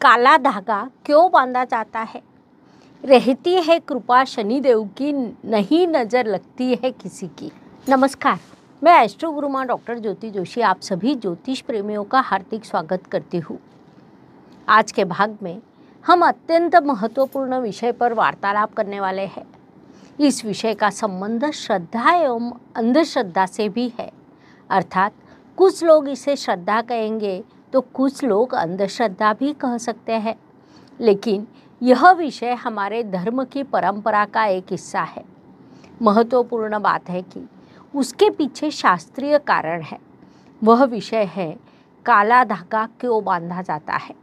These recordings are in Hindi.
काला धागा क्यों बांधा जाता है रहती है कृपा शनिदेव की नहीं नज़र लगती है किसी की नमस्कार मैं एस्ट्रो गुरुमा डॉक्टर ज्योति जोशी आप सभी ज्योतिष प्रेमियों का हार्दिक स्वागत करती हूँ आज के भाग में हम अत्यंत महत्वपूर्ण विषय पर वार्तालाप करने वाले हैं इस विषय का संबंध श्रद्धा एवं अंधश्रद्धा से भी है अर्थात कुछ लोग इसे श्रद्धा कहेंगे तो कुछ लोग अंधश्रद्धा भी कह सकते हैं लेकिन यह विषय हमारे धर्म की परंपरा का एक हिस्सा है महत्वपूर्ण बात है कि उसके पीछे शास्त्रीय कारण है वह विषय है काला धागा क्यों बांधा जाता है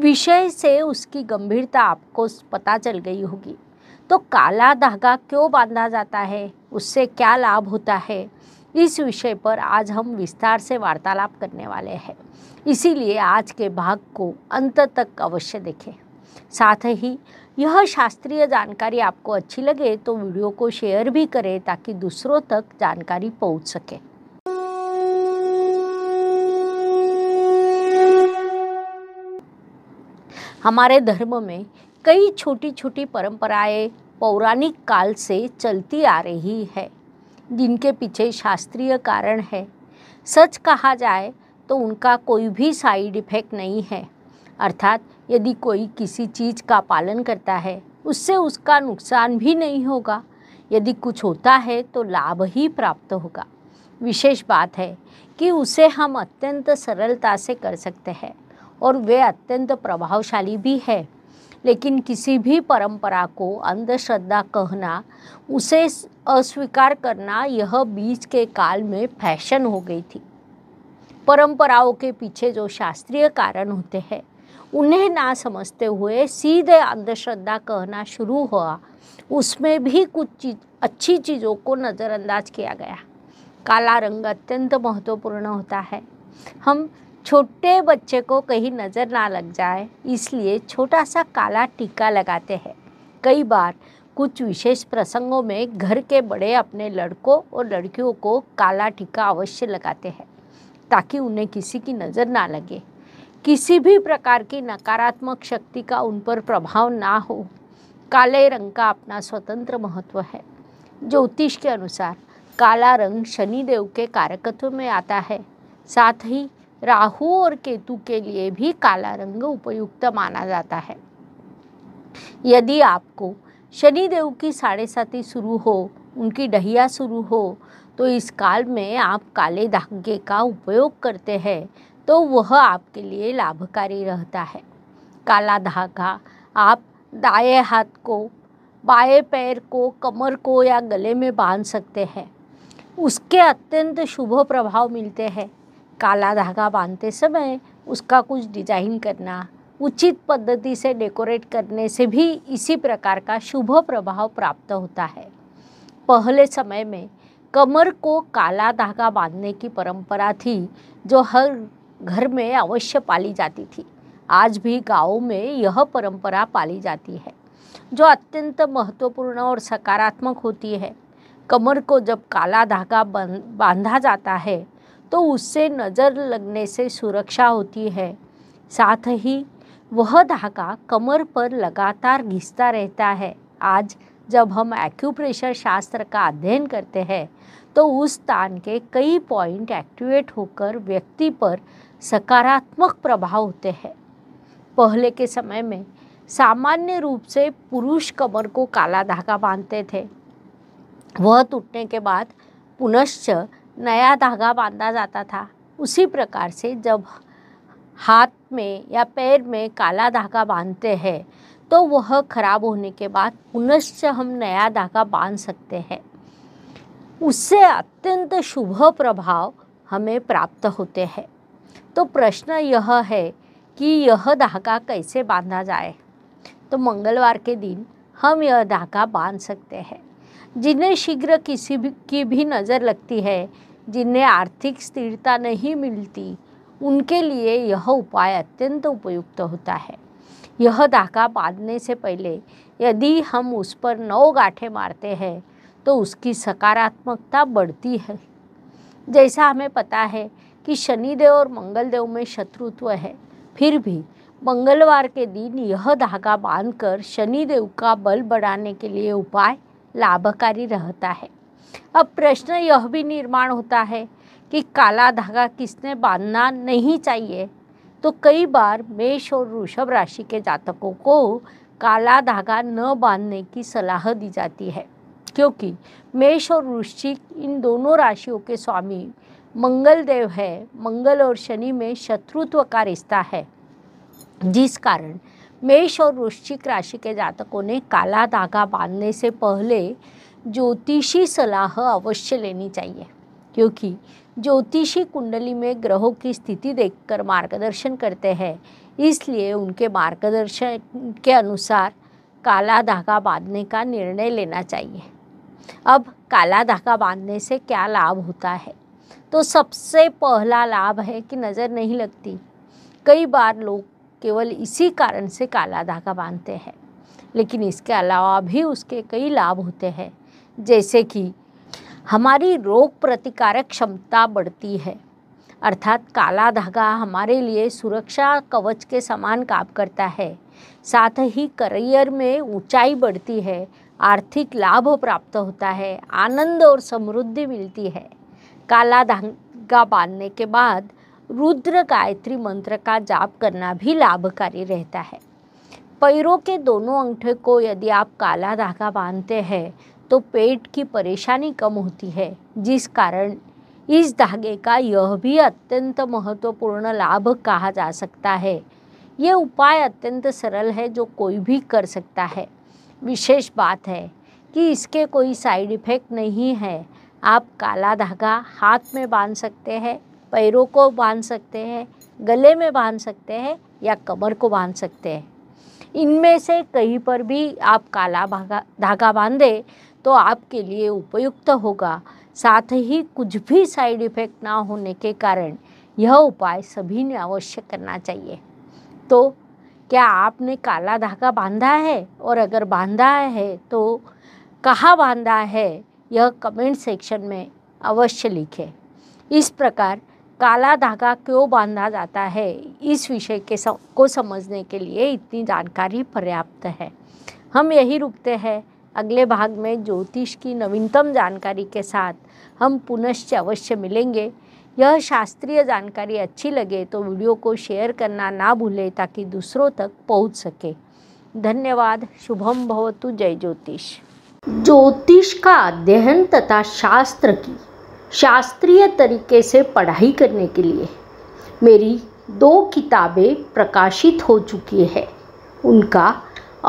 विषय से उसकी गंभीरता आपको पता चल गई होगी तो काला धागा क्यों बांधा जाता है उससे क्या लाभ होता है इस विषय पर आज हम विस्तार से वार्तालाप करने वाले हैं इसीलिए आज के भाग को अंत तक अवश्य देखें साथ ही यह शास्त्रीय जानकारी आपको अच्छी लगे तो वीडियो को शेयर भी करें ताकि दूसरों तक जानकारी पहुंच सके हमारे धर्म में कई छोटी छोटी परंपराएं पौराणिक काल से चलती आ रही है जिनके पीछे शास्त्रीय कारण है सच कहा जाए तो उनका कोई भी साइड इफ़ेक्ट नहीं है अर्थात यदि कोई किसी चीज़ का पालन करता है उससे उसका नुकसान भी नहीं होगा यदि कुछ होता है तो लाभ ही प्राप्त होगा विशेष बात है कि उसे हम अत्यंत सरलता से कर सकते हैं और वे अत्यंत प्रभावशाली भी है लेकिन किसी भी परंपरा को अंधश्रद्धा कहना उसे अस्वीकार करना यह बीच के काल में फैशन हो गई थी परंपराओं के पीछे जो शास्त्रीय कारण होते हैं उन्हें ना समझते हुए सीधे अंधश्रद्धा कहना शुरू हुआ उसमें भी कुछ चीज अच्छी चीज़ों को नज़रअंदाज किया गया काला रंग अत्यंत महत्वपूर्ण होता है हम छोटे बच्चे को कहीं नज़र ना लग जाए इसलिए छोटा सा काला टीका लगाते हैं कई बार कुछ विशेष प्रसंगों में घर के बड़े अपने लड़कों और लड़कियों को काला टीका अवश्य लगाते हैं ताकि उन्हें किसी की नज़र ना लगे किसी भी प्रकार की नकारात्मक शक्ति का उन पर प्रभाव ना हो काले रंग का अपना स्वतंत्र महत्व है ज्योतिष के अनुसार काला रंग शनिदेव के कारकत्व में आता है साथ ही राहु और केतु के लिए भी काला रंग उपयुक्त माना जाता है यदि आपको शनि देव की साढ़े साथी शुरू हो उनकी डहिया शुरू हो तो इस काल में आप काले धागे का उपयोग करते हैं तो वह आपके लिए लाभकारी रहता है काला धागा आप दाएं हाथ को बाएं पैर को कमर को या गले में बांध सकते हैं उसके अत्यंत शुभ प्रभाव मिलते हैं काला धागा बांधते समय उसका कुछ डिजाइन करना उचित पद्धति से डेकोरेट करने से भी इसी प्रकार का शुभ प्रभाव प्राप्त होता है पहले समय में कमर को काला धागा बांधने की परंपरा थी जो हर घर में अवश्य पाली जाती थी आज भी गाँव में यह परंपरा पाली जाती है जो अत्यंत महत्वपूर्ण और सकारात्मक होती है कमर को जब काला धागा बांधा जाता है तो उससे नज़र लगने से सुरक्षा होती है साथ ही वह धागा कमर पर लगातार घिसता रहता है आज जब हम एक्यूप्रेशर शास्त्र का अध्ययन करते हैं तो उस तान के कई पॉइंट एक्टिवेट होकर व्यक्ति पर सकारात्मक प्रभाव होते हैं पहले के समय में सामान्य रूप से पुरुष कमर को काला धागा बांधते थे वह टूटने के बाद पुनश्च नया धागा बांधा जाता था उसी प्रकार से जब हाथ में या पैर में काला धागा बांधते हैं तो वह खराब होने के बाद पुनश्च हम नया धागा बांध सकते हैं उससे अत्यंत शुभ प्रभाव हमें प्राप्त होते हैं तो प्रश्न यह है कि यह धागा कैसे बांधा जाए तो मंगलवार के दिन हम यह धागा बांध सकते हैं जिन्हें शीघ्र किसी भी की भी नज़र लगती है जिन्हें आर्थिक स्थिरता नहीं मिलती उनके लिए यह उपाय अत्यंत उपयुक्त होता है यह धागा बांधने से पहले यदि हम उस पर नौ गांठें मारते हैं तो उसकी सकारात्मकता बढ़ती है जैसा हमें पता है कि शनिदेव और मंगलदेव में शत्रुत्व है फिर भी मंगलवार के दिन यह धागा बांधकर शनिदेव का बल बढ़ाने के लिए उपाय लाभकारी रहता है अब प्रश्न यह भी निर्माण होता है कि काला धागा किसने बांधना नहीं चाहिए तो कई बार मेष और ऋषभ राशि के जातकों को काला धागा न बांधने की सलाह दी जाती है क्योंकि मेष और वृश्चिक इन दोनों राशियों के स्वामी मंगल देव है मंगल और शनि में शत्रुत्व का रिश्ता है जिस कारण मेष और वृश्चिक राशि के जातकों ने काला धागा बांधने से पहले ज्योतिषी सलाह अवश्य लेनी चाहिए क्योंकि ज्योतिषी कुंडली में ग्रहों की स्थिति देखकर मार्गदर्शन करते हैं इसलिए उनके मार्गदर्शन के अनुसार काला धागा बांधने का निर्णय लेना चाहिए अब काला धागा बांधने से क्या लाभ होता है तो सबसे पहला लाभ है कि नज़र नहीं लगती कई बार लोग केवल इसी कारण से काला धागा बांधते हैं लेकिन इसके अलावा भी उसके कई लाभ होते हैं जैसे कि हमारी रोग प्रतिकारक क्षमता बढ़ती है अर्थात काला धागा हमारे लिए सुरक्षा कवच के समान काम करता है साथ ही करियर में ऊंचाई बढ़ती है आर्थिक लाभ प्राप्त होता है आनंद और समृद्धि मिलती है काला धागा बांधने के बाद रुद्र गायत्री मंत्र का जाप करना भी लाभकारी रहता है पैरों के दोनों अंगठे को यदि आप काला धागा बांधते हैं तो पेट की परेशानी कम होती है जिस कारण इस धागे का यह भी अत्यंत महत्वपूर्ण लाभ कहा जा सकता है ये उपाय अत्यंत सरल है जो कोई भी कर सकता है विशेष बात है कि इसके कोई साइड इफ़ेक्ट नहीं है आप काला धागा हाथ में बांध सकते हैं पैरों को बांध सकते हैं गले में बांध सकते हैं या कमर को बांध सकते हैं इनमें से कहीं पर भी आप काला धागा धागा बांधे तो आपके लिए उपयुक्त होगा साथ ही कुछ भी साइड इफ़ेक्ट ना होने के कारण यह उपाय सभी ने अवश्य करना चाहिए तो क्या आपने काला धागा बांधा है और अगर बांधा है तो कहाँ बांधा है यह कमेंट सेक्शन में अवश्य लिखें इस प्रकार काला धागा क्यों बांधा जाता है इस विषय के सम, को समझने के लिए इतनी जानकारी पर्याप्त है हम यही रुकते हैं अगले भाग में ज्योतिष की नवीनतम जानकारी के साथ हम पुनश्च अवश्य मिलेंगे यह शास्त्रीय जानकारी अच्छी लगे तो वीडियो को शेयर करना ना भूलें ताकि दूसरों तक पहुंच सके धन्यवाद शुभम भवतु जय ज्योतिष ज्योतिष का अध्ययन तथा शास्त्र की शास्त्रीय तरीके से पढ़ाई करने के लिए मेरी दो किताबें प्रकाशित हो चुकी है उनका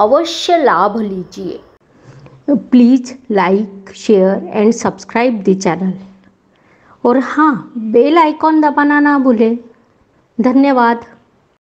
अवश्य लाभ लीजिए please like share and subscribe the channel और हाँ बेल आइकॉन दबाना ना भूलें धन्यवाद